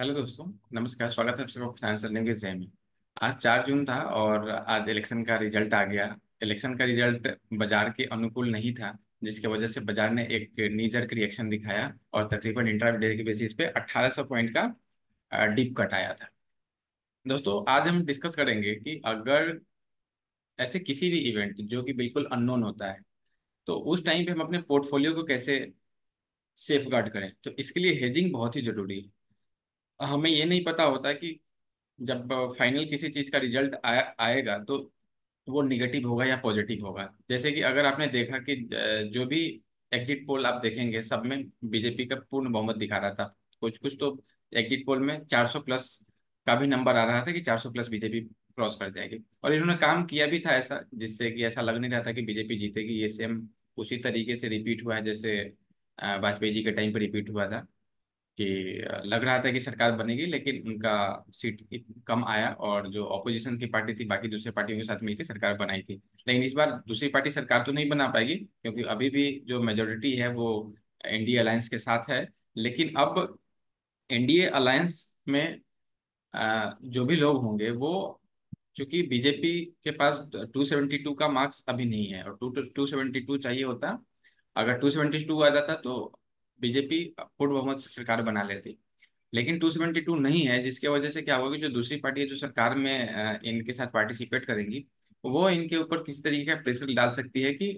hello दोस्तों नमस्कार स्वागत है आप सबको के जय में आज चार जून था और आज इलेक्शन का रिजल्ट आ गया इलेक्शन का रिजल्ट बाजार के अनुकूल नहीं था जिसकी वजह से बाजार ने एक नीजर रिएक्शन दिखाया और तकरीबन डे के बेसिस पे 1800 पॉइंट का डीप कट आया था दोस्तों आज हम डिस्कस करेंगे कि अगर ऐसे किसी भी इवेंट जो कि बिल्कुल अननोन होता है तो उस टाइम पे हम अपने पोर्टफोलियो को कैसे सेफ गार्ड करें तो इसके लिए हेजिंग बहुत ही जरूरी है हमें ये नहीं पता होता कि जब फाइनल किसी चीज़ का रिजल्ट आया आएगा तो वो निगेटिव होगा या पॉजिटिव होगा जैसे कि अगर आपने देखा कि जो भी एग्जिट पोल आप देखेंगे सब में बीजेपी का पूर्ण बहुमत दिखा रहा था कुछ कुछ तो एग्जिट पोल में 400 प्लस का भी नंबर आ रहा था कि 400 प्लस बीजेपी क्रॉस कर जाएगी और इन्होंने काम किया भी था ऐसा जिससे कि ऐसा लग नहीं रहा था कि बीजेपी जीतेगी ये सेम उसी तरीके से रिपीट हुआ है जैसे वाजपेयी जी के टाइम पर रिपीट हुआ था कि लग रहा था कि सरकार बनेगी लेकिन उनका सीट कम आया और जो ऑपोजिशन की पार्टी थी बाकी दूसरी पार्टियों के साथ मिलकर सरकार बनाई थी लेकिन इस बार दूसरी पार्टी सरकार तो नहीं बना पाएगी क्योंकि अभी भी जो मेजोरिटी है वो एनडीए अलायंस के साथ है लेकिन अब एनडीए अलायंस में जो भी लोग होंगे वो चूंकि बीजेपी के पास 272 का मार्क्स अभी नहीं है और टू सेवेंटी टू चाहिए होता अगर 272 आ जाता तो बीजेपी पूर्व बहुमत से सरकार बना लेती लेकिन 272 नहीं है जिसके वजह से क्या होगा कि जो दूसरी पार्टी है जो सरकार में इनके साथ पार्टिसिपेट करेंगी वो इनके ऊपर किसी तरीके का प्रेशर डाल सकती है कि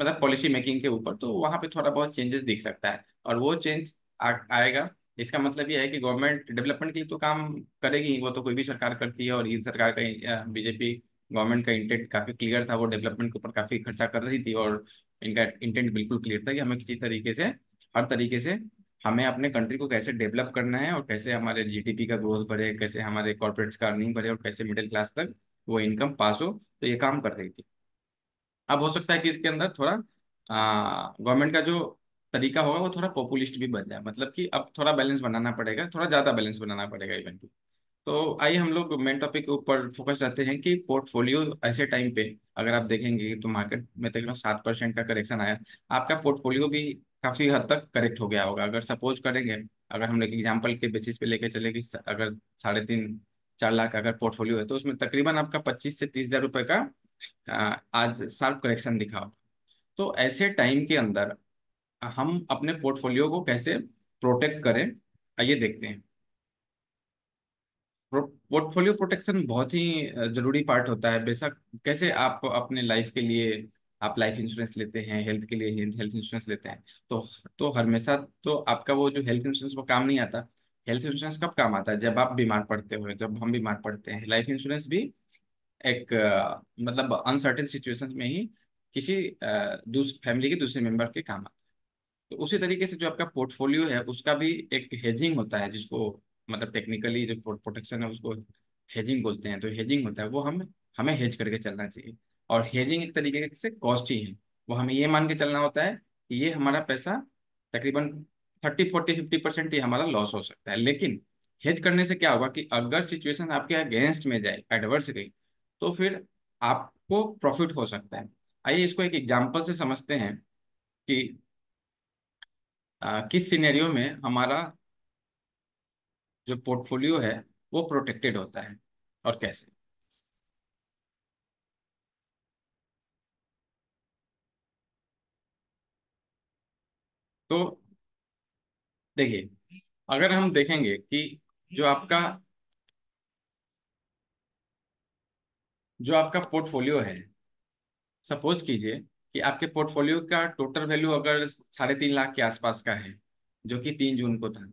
मतलब पॉलिसी मेकिंग के ऊपर तो वहाँ पे थोड़ा बहुत चेंजेस दिख सकता है और वो चेंज आ, आएगा इसका मतलब ये है कि गवर्नमेंट डेवलपमेंट के लिए तो काम करेगी वो तो कोई भी सरकार करती है और इन सरकार का बीजेपी गवर्नमेंट का इंटेंट काफी क्लियर था वो डेवलपमेंट के ऊपर काफी खर्चा कर रही थी और इनका इंटेंट बिल्कुल क्लियर था कि हमें किसी तरीके से हर तरीके से हमें अपने कंट्री को कैसे डेवलप करना है और कैसे हमारे जीडीपी का ग्रोथ बढ़े कैसे हमारे कॉर्पोरेट्स का अर्निंग बढ़े और कैसे मिडिल क्लास तक वो इनकम पास हो तो ये काम कर रही थी अब हो सकता है कि इसके अंदर थोड़ा गवर्नमेंट का जो तरीका होगा वो थोड़ा पॉपुलिस्ट भी बन जाए मतलब कि अब थोड़ा बैलेंस बनाना पड़ेगा थोड़ा ज़्यादा बैलेंस बनाना पड़ेगा इवन की तो आइए हम लोग मेन टॉपिक के ऊपर फोकस रहते हैं कि पोर्टफोलियो ऐसे टाइम पे अगर आप देखेंगे तो मार्केट में तकरीबन सात परसेंट का करेक्शन आया आपका पोर्टफोलियो भी काफ़ी हद तक करेक्ट हो गया होगा अगर सपोज करेंगे अगर हम लोग एग्जाम्पल के बेसिस पे लेके चले कि अगर साढ़े तीन चार लाख अगर पोर्टफोलियो है तो उसमें तकरीबन आपका पच्चीस से तीस हज़ार रुपये का आज साल करेक्शन दिखा होगा तो ऐसे टाइम के अंदर हम अपने पोर्टफोलियो को कैसे प्रोटेक्ट करें आइए देखते हैं पोर्टफोलियो प्रोटेक्शन बहुत ही ज़रूरी पार्ट होता है बेशक कैसे आप अपने लाइफ के लिए आप लाइफ इंश्योरेंस लेते हैं हेल्थ के लिए हेल्थ इंश्योरेंस लेते हैं तो तो हमेशा तो आपका वो जो हेल्थ इंश्योरेंस वो काम नहीं आता हेल्थ इंश्योरेंस कब काम आता है जब आप बीमार पड़ते हो जब हम बीमार पड़ते हैं लाइफ इंश्योरेंस भी एक मतलब अनसर्टेन सिचुएशन में ही किसी फैमिली के दूसरे मेंबर के काम आता है तो उसी तरीके से जो आपका पोर्टफोलियो है उसका भी एक हेजिंग होता है जिसको मतलब टेक्निकली जो प्रोटेक्शन है उसको हेजिंग बोलते हैं तो हेजिंग होता है वो हम हमें हेज करके चलना चाहिए और हेजिंग एक तरीके से कॉस्ट ही है वो हमें ये मान के चलना होता है कि ये हमारा पैसा तकरीबन थर्टी फोर्टी फिफ्टी परसेंट ही हमारा लॉस हो सकता है लेकिन हेज करने से क्या होगा कि अगर सिचुएशन आपके अगेंस्ट में जाए एडवर्स गई तो फिर आपको प्रॉफिट हो सकता है आइए इसको एक एग्जाम्पल से समझते हैं कि आ, किस सिनेरियो में हमारा जो पोर्टफोलियो है वो प्रोटेक्टेड होता है और कैसे तो देखिए अगर हम देखेंगे कि जो आपका जो आपका पोर्टफोलियो है सपोज कीजिए कि आपके पोर्टफोलियो का टोटल वैल्यू अगर साढ़े तीन लाख के आसपास का है जो कि तीन जून को था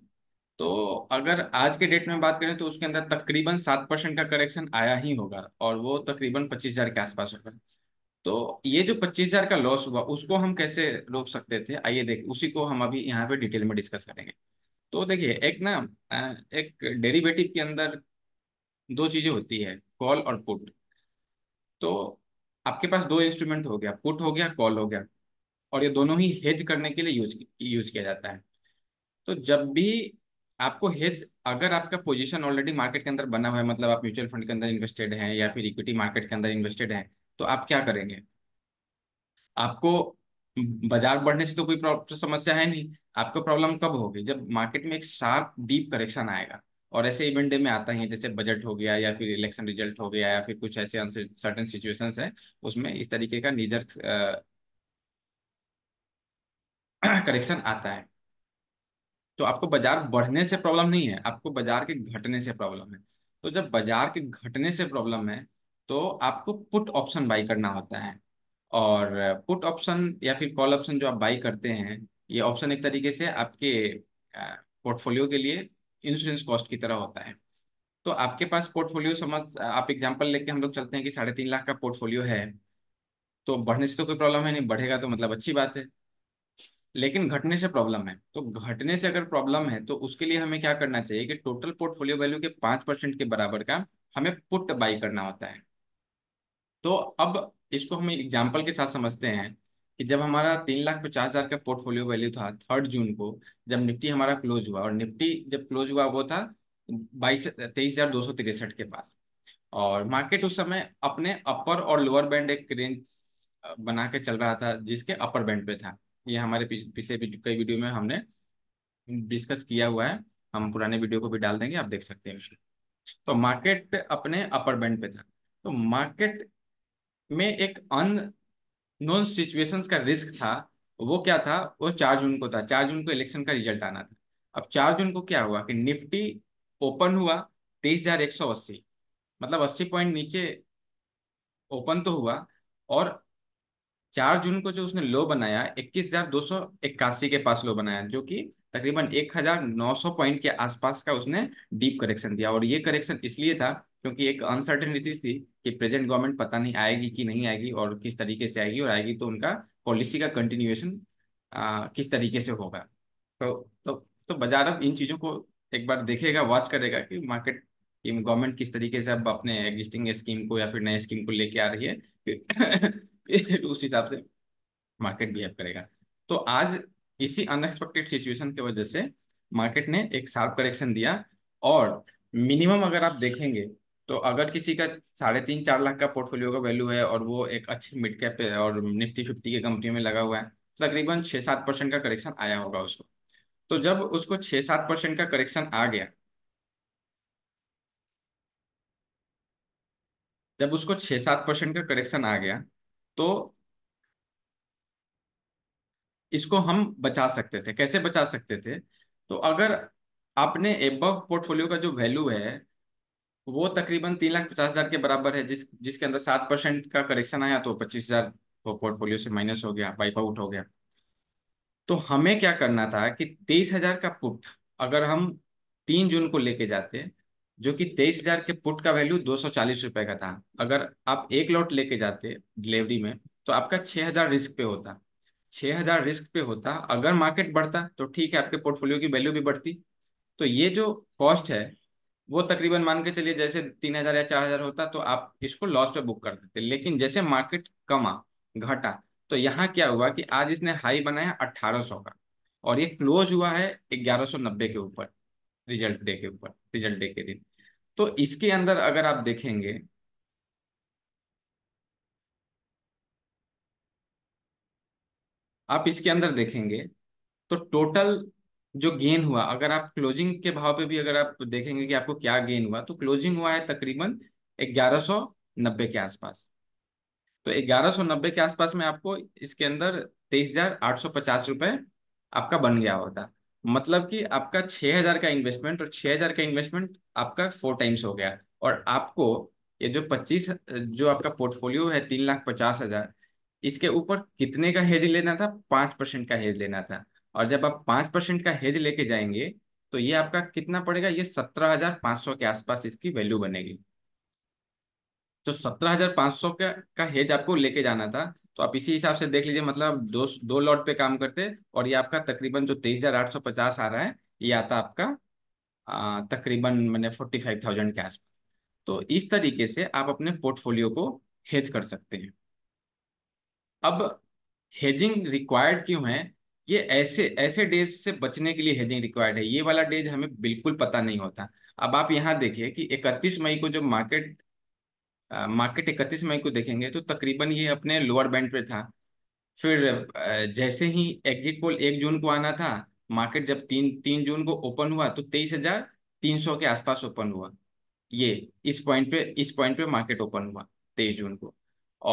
तो अगर आज के डेट में बात करें तो उसके अंदर तकरीबन सात परसेंट का करेक्शन आया ही होगा और वो तकरीबन पच्चीस हजार के आसपास होगा तो ये जो पच्चीस हजार का लॉस हुआ उसको हम कैसे रोक सकते थे आइए देख उसी को हम अभी यहाँ पे डिटेल में डिस्कस करेंगे तो देखिए एक ना एक डेरिवेटिव के अंदर दो चीजें होती है कॉल और पुट तो आपके पास दो इंस्ट्रूमेंट हो गया पुट हो गया कॉल हो गया और ये दोनों ही हेज करने के लिए यूज यूज किया जाता है तो जब भी आपको हेज अगर आपका पोजीशन ऑलरेडी मार्केट के अंदर बना हुआ है मतलब आप म्यूचुअल फंड के अंदर इन्वेस्टेड हैं या फिर इक्विटी मार्केट के अंदर इन्वेस्टेड हैं तो आप क्या करेंगे आपको बाजार बढ़ने से तो कोई तो समस्या है नहीं आपको प्रॉब्लम कब होगी जब मार्केट में एक शार्प डीप करेक्शन आएगा और ऐसे इवेंट डे में आता ही है जैसे बजट हो गया या फिर इलेक्शन रिजल्ट हो गया या फिर कुछ ऐसे सर्टन सिचुएशन है उसमें इस तरीके का निजर करेक्शन आता है तो आपको बाजार बढ़ने से प्रॉब्लम नहीं है आपको बाजार के घटने से प्रॉब्लम है तो जब बाजार के घटने से प्रॉब्लम है तो आपको पुट ऑप्शन बाई करना होता है और पुट ऑप्शन या फिर कॉल ऑप्शन जो आप बाई करते हैं ये ऑप्शन एक तरीके से आपके पोर्टफोलियो के लिए इंश्योरेंस कॉस्ट की तरह होता है तो आपके पास पोर्टफोलियो समझ आप एग्जांपल लेके हम लोग चलते हैं कि साढ़े तीन लाख का पोर्टफोलियो है तो बढ़ने से तो कोई प्रॉब्लम है नहीं बढ़ेगा तो मतलब अच्छी बात है लेकिन घटने से प्रॉब्लम है तो घटने से अगर प्रॉब्लम है तो उसके लिए हमें क्या करना चाहिए कि टोटल पोर्टफोलियो वैल्यू के पांच परसेंट के बराबर का हमें पुट बाई करना होता है तो अब इसको हम एग्जाम्पल के साथ समझते हैं कि जब हमारा तीन लाख पचास हज़ार का पोर्टफोलियो वैल्यू था थर्ड जून को जब निफ्टी हमारा क्लोज हुआ और निफ्टी जब क्लोज हुआ वो था बाईस तेईस हज़ार दो सौ तिरसठ के पास और मार्केट उस समय अपने अपर और लोअर बैंड एक रेंज बना के चल रहा था जिसके अपर बैंड पे था ये हमारे पिछले कई वीडियो में हमने डिस्कस किया हुआ है हम पुराने वीडियो को भी डाल देंगे आप देख सकते हैं तो मार्केट अपने अपर बैंड पे था तो मार्केट में एक अन नॉन सिचुएशन का रिस्क था वो क्या था वो चार जून को था चार जून को इलेक्शन का रिजल्ट आना था अब चार जून को क्या हुआ कि निफ्टी ओपन हुआ तेईस हजार एक सौ अस्सी मतलब अस्सी पॉइंट नीचे ओपन तो हुआ और चार जून को जो उसने लो बनाया इक्कीस हजार दो सौ इक्यासी के पास लो बनाया जो कि तकरीबन एक हजार नौ सौ पॉइंट के आसपास का उसने डीप करेक्शन दिया और ये करेक्शन इसलिए था क्योंकि एक अनसर्टेनिटी थी कि प्रेजेंट गवर्नमेंट पता नहीं आएगी कि नहीं आएगी और किस तरीके से आएगी और आएगी तो उनका पॉलिसी का कंटिन्यूएशन किस तरीके से होगा तो तो तो बाजार अब इन चीज़ों को एक बार देखेगा वॉच करेगा कि मार्केट गवर्नमेंट किस तरीके से अब अपने एग्जिस्टिंग स्कीम को या फिर नए स्कीम को लेके आ रही है उस हिसाब से मार्केट बिहेव करेगा तो आज इसी अनएक्सपेक्टेड सिचुएशन की वजह से मार्केट ने एक शार्प करेक्शन दिया और मिनिमम अगर आप देखेंगे तो अगर किसी का साढ़े तीन चार लाख का पोर्टफोलियो का वैल्यू है और वो एक अच्छे मिड कैप और निफ्टी फिफ्टी के कंपनी में लगा हुआ है तो तकरीबन छः सात परसेंट का करेक्शन आया होगा उसको तो जब उसको छः सात परसेंट का करेक्शन आ गया जब उसको छः सात परसेंट का करेक्शन आ गया तो इसको हम बचा सकते थे कैसे बचा सकते थे तो अगर आपने एबव पोर्टफोलियो का जो वैल्यू है वो तकरीबन तीन लाख पचास हजार के बराबर है जिस जिसके अंदर सात परसेंट का करेक्शन आया तो पच्चीस हजार पोर्टफोलियो से माइनस हो गया वाइप आउट हो गया तो हमें क्या करना था कि तेईस हजार का पुट अगर हम तीन जून को लेके जाते जो कि तेईस हजार के पुट का वैल्यू दो सौ चालीस रुपए का था अगर आप एक लॉट लेके जाते डिलीवरी में तो आपका छह हजार रिस्क पे होता छह हजार रिस्क पे होता अगर मार्केट बढ़ता तो ठीक है आपके पोर्टफोलियो की वैल्यू भी बढ़ती तो ये जो कॉस्ट है वो तकरीबन मान के चलिए जैसे तीन हजार या चार हजार होता तो आप इसको लॉस पे बुक कर देते लेकिन जैसे मार्केट कमा घटा तो यहाँ क्या हुआ कि आज इसने हाई बनाया अट्ठारह सौ का और ये क्लोज हुआ है ग्यारह सौ नब्बे के ऊपर रिजल्ट डे के ऊपर रिजल्ट डे के दिन तो इसके अंदर अगर आप देखेंगे आप इसके अंदर देखेंगे तो टोटल जो गेन हुआ अगर आप क्लोजिंग के भाव पे भी अगर आप देखेंगे कि आपको क्या गेन हुआ तो क्लोजिंग हुआ है तकरीबन ग्यारह नब्बे के आसपास तो ग्यारह नब्बे के आसपास में आपको इसके अंदर तेईस हजार आठ सौ पचास रुपए आपका बन गया होता मतलब कि आपका छह हजार का इन्वेस्टमेंट और छह हजार का इन्वेस्टमेंट आपका फोर टाइम्स हो गया और आपको ये जो पच्चीस जो आपका पोर्टफोलियो है तीन लाख पचास हजार इसके ऊपर कितने का हेज लेना था पांच परसेंट का हेज लेना था और जब आप पांच परसेंट का हेज लेके जाएंगे तो ये आपका कितना पड़ेगा ये सत्रह हजार पांच सौ के आसपास इसकी वैल्यू बनेगी तो सत्रह हजार पांच सौ का, का हेज आपको लेके जाना था तो आप इसी हिसाब से देख लीजिए मतलब दो दो लॉट पे काम करते और ये आपका तकरीबन जो तेईस हजार आठ सौ पचास आ रहा है ये आता आपका आ, तकरीबन मैंने फोर्टी फाइव थाउजेंड के आसपास तो इस तरीके से आप अपने पोर्टफोलियो को हेज कर सकते हैं अब हेजिंग रिक्वायर्ड क्यों है ये ऐसे ऐसे डेज से बचने के लिए हेजिंग रिक्वायर्ड है ये वाला डेज हमें बिल्कुल पता नहीं होता अब आप यहाँ देखिए कि 31 मई को जब मार्केट मार्केट 31 मई को देखेंगे तो तकरीबन ये अपने लोअर बैंड पे था फिर जैसे ही एग्जिट पोल एक जून को आना था मार्केट जब तीन तीन जून को ओपन हुआ तो तेईस हजार तीन सौ के आसपास ओपन हुआ ये इस पॉइंट पे इस पॉइंट पे मार्केट ओपन हुआ तेईस जून को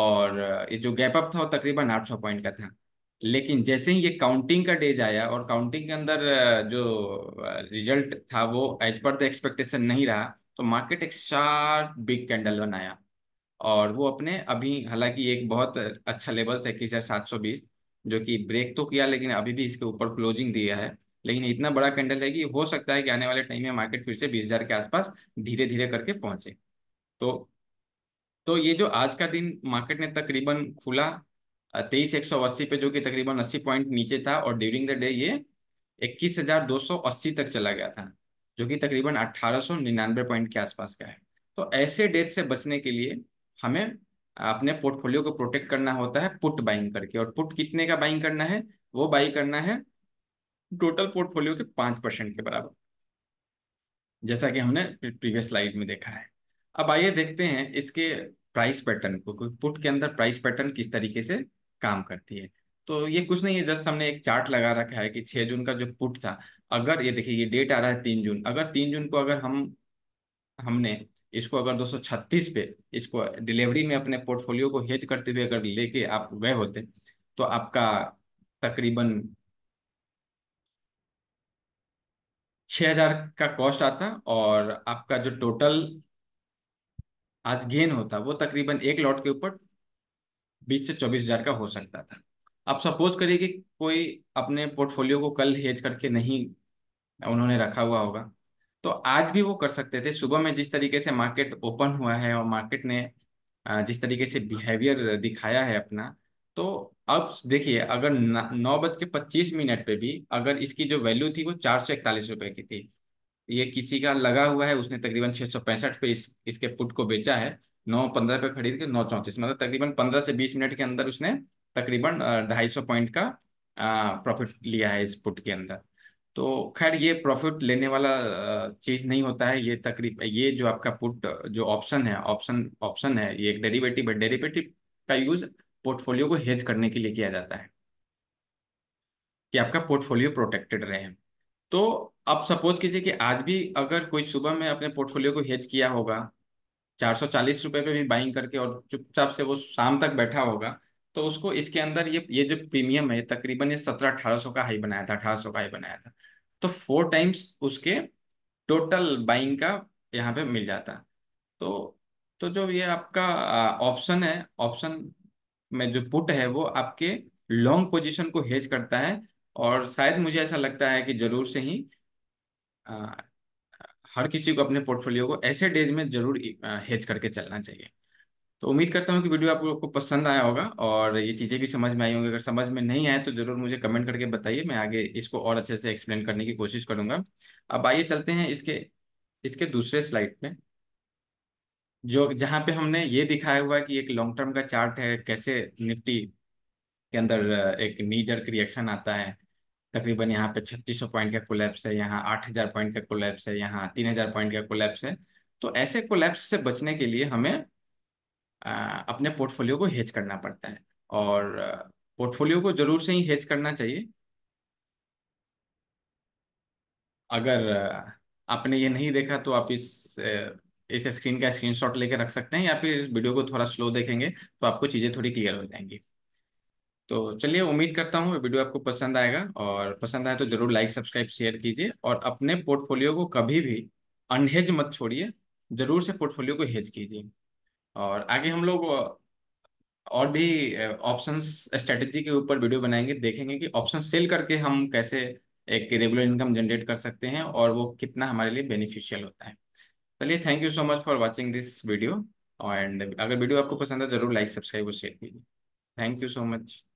और ये जो गैप अप था वो तकरीबन आठ सौ पॉइंट का था लेकिन जैसे ही ये काउंटिंग का डेज आया और काउंटिंग के अंदर जो रिजल्ट था वो एज पर द एक्सपेक्टेशन नहीं रहा तो मार्केट एक शार्प बिग कैंडल बनाया और वो अपने अभी हालांकि एक बहुत अच्छा लेवल था इक्कीस हज़ार सात सौ बीस जो कि ब्रेक तो किया लेकिन अभी भी इसके ऊपर क्लोजिंग दिया है लेकिन इतना बड़ा कैंडल है कि हो सकता है कि आने वाले टाइम में मार्केट फिर से बीस हज़ार के आसपास धीरे धीरे करके पहुंचे तो तो ये जो आज का दिन मार्केट ने तकरीबन खुला तेईस एक सौ अस्सी पे जो कि तकरीबन अस्सी पॉइंट नीचे था और ड्यूरिंग द डे ये इक्कीस हजार दो सौ अस्सी तक चला गया था जो कि तकरीबन अट्ठारह सौ निन्यानवे पॉइंट के आसपास का है तो ऐसे डेट से बचने के लिए हमें अपने पोर्टफोलियो को प्रोटेक्ट करना होता है पुट बाइंग करके और पुट कितने का बाइंग करना है वो बाई करना है टोटल पोर्टफोलियो के पांच परसेंट के बराबर जैसा कि हमने प्रीवियस स्लाइड में देखा है अब आइए देखते हैं इसके प्राइस पैटर्न को पुट के अंदर प्राइस पैटर्न किस तरीके से काम करती है तो ये कुछ नहीं है जस्ट हमने एक चार्ट लगा रखा है कि छह जून का जो पुट था अगर ये देखिए ये डेट आ रहा है तीन जून अगर तीन जून को अगर हम हमने इसको अगर 236 पे इसको डिलीवरी में अपने पोर्टफोलियो को हेज करते हुए अगर लेके आप गए होते तो आपका तकरीबन 6000 का कॉस्ट आता और आपका जो टोटल आज गेन होता वो तकरीबन एक लॉट के ऊपर बीस से चौबीस हजार का हो सकता था अब सपोज करिए कि कोई अपने पोर्टफोलियो को कल हेज करके नहीं उन्होंने रखा हुआ होगा तो आज भी वो कर सकते थे सुबह में जिस तरीके से मार्केट ओपन हुआ है और मार्केट ने जिस तरीके से बिहेवियर दिखाया है अपना तो अब देखिए अगर नौ बज के पच्चीस मिनट पे भी अगर इसकी जो वैल्यू थी वो चार सौ इकतालीस रुपए की थी ये किसी का लगा हुआ है उसने तकरीबन छह सौ पैंसठ पे इस इसके पुट को बेचा है नौ पंद्रह पे खरीद के नौ चौंतीस मतलब तकरीबन पंद्रह से बीस मिनट के अंदर उसने तकरीबन ढाई सौ पॉइंट का प्रॉफिट लिया है इस पुट के अंदर तो खैर ये प्रॉफिट लेने वाला चीज़ नहीं होता है ये तकरीब ये जो आपका पुट जो ऑप्शन है ऑप्शन ऑप्शन है ये एक डेरिवेटिव है डेरिवेटिव का यूज पोर्टफोलियो को हेज करने के लिए किया जाता है कि आपका पोर्टफोलियो प्रोटेक्टेड रहे तो अब सपोज कीजिए कि आज भी अगर कोई सुबह में अपने पोर्टफोलियो को हेज किया होगा चार सौ चालीस रुपए पे भी बाइंग करके और चुपचाप से वो शाम तक बैठा होगा तो उसको इसके अंदर ये ये जो प्रीमियम है तकरीबन ये सत्रह अठारह सौ का हाई बनाया था अठारह सौ का हाई बनाया था तो फोर टाइम्स उसके टोटल बाइंग का यहाँ पे मिल जाता तो तो जो ये आपका ऑप्शन है ऑप्शन में जो पुट है वो आपके लॉन्ग पोजिशन को हेज करता है और शायद मुझे ऐसा लगता है कि जरूर से ही आ, हर किसी को अपने पोर्टफोलियो को ऐसे डेज में जरूर हेज करके चलना चाहिए तो उम्मीद करता हूँ कि वीडियो आप लोग को पसंद आया होगा और ये चीज़ें भी समझ में आई होंगी अगर समझ में नहीं आए तो ज़रूर मुझे कमेंट करके बताइए मैं आगे इसको और अच्छे से एक्सप्लेन करने की कोशिश करूँगा अब आइए चलते हैं इसके इसके दूसरे स्लाइड पे जो जहाँ पे हमने ये दिखाया हुआ है कि एक लॉन्ग टर्म का चार्ट है कैसे निफ्टी के अंदर एक नीजर रिएक्शन आता है तकरीबन यहाँ पे छत्तीस सौ पॉइंट का कोलैप्स है यहाँ आठ हजार पॉइंट का कोलैप्स है यहाँ तीन हजार पॉइंट का कोलैप्स है तो ऐसे कोलैप्स से बचने के लिए हमें आ, अपने पोर्टफोलियो को हेज करना पड़ता है और पोर्टफोलियो को जरूर से ही हेज करना चाहिए अगर आपने ये नहीं देखा तो आप इस इस स्क्रीन का स्क्रीनशॉट लेके रख सकते हैं या फिर इस वीडियो को थोड़ा स्लो देखेंगे तो आपको चीज़ें थोड़ी क्लियर हो जाएंगी तो चलिए उम्मीद करता हूँ वीडियो आपको पसंद आएगा और पसंद आए तो जरूर लाइक सब्सक्राइब शेयर कीजिए और अपने पोर्टफोलियो को कभी भी अनहेज मत छोड़िए जरूर से पोर्टफोलियो को हेज कीजिए और आगे हम लोग और भी ऑप्शंस स्ट्रेटजी के ऊपर वीडियो बनाएंगे देखेंगे कि ऑप्शन सेल करके हम कैसे एक रेगुलर इनकम जनरेट कर सकते हैं और वो कितना हमारे लिए बेनिफिशियल होता है चलिए thank you so much for watching this video and अगर वीडियो आपको पसंद है तो जरूर लाइक सब्सक्राइब और शेयर कीजिए थैंक यू सो मच